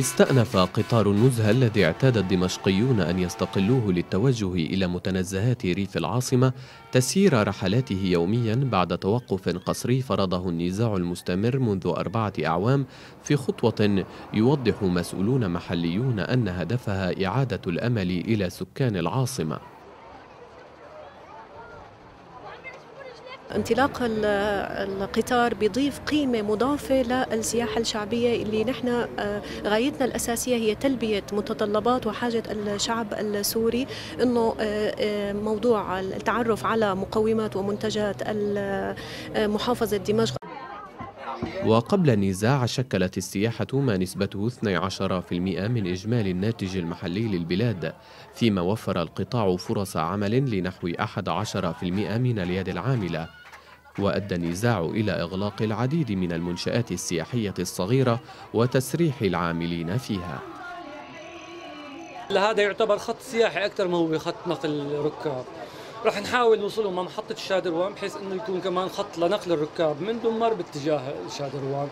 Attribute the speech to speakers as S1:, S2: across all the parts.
S1: استأنف قطار النزهة الذي اعتاد الدمشقيون أن يستقلوه للتوجه إلى متنزهات ريف العاصمة تسيير رحلاته يوميا بعد توقف قصري فرضه النزاع المستمر منذ أربعة أعوام في خطوة يوضح مسؤولون محليون أن هدفها إعادة الأمل إلى سكان العاصمة
S2: انطلاق القطار بيضيف قيمة مضافة للسياحة الشعبية اللي نحن آه، غايتنا الأساسية هي تلبية متطلبات وحاجة الشعب السوري أنه آه، آه، موضوع التعرف على مقومات ومنتجات محافظة دمشق
S1: وقبل النزاع شكلت السياحة ما نسبته 12% من إجمالي الناتج المحلي للبلاد فيما وفر القطاع فرص عمل لنحو 11% من اليد العاملة وأدى النزاع إلى إغلاق العديد من المنشآت السياحية الصغيرة وتسريح العاملين فيها
S3: هذا يعتبر خط سياحي أكثر ما هو خط نقل الركاب رح نحاول نوصلهم محطة الشادروان بحيث أنه يكون كمان خط لنقل الركاب من دمر باتجاه الشادروان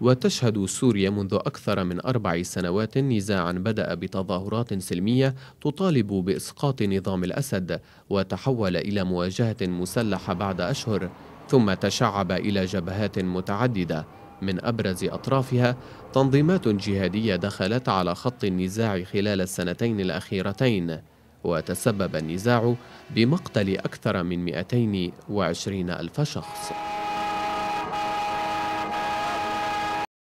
S1: وتشهد سوريا منذ أكثر من أربع سنوات نزاعا بدأ بتظاهرات سلمية تطالب بإسقاط نظام الأسد وتحول إلى مواجهة مسلحة بعد أشهر ثم تشعب إلى جبهات متعددة من أبرز أطرافها تنظيمات جهادية دخلت على خط النزاع خلال السنتين الأخيرتين وتسبب النزاع بمقتل أكثر من 220 ألف شخص